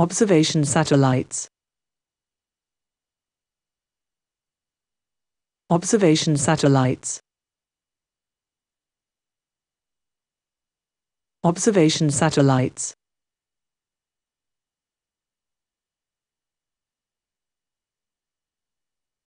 observation satellites. Observation satellites. Observation satellites.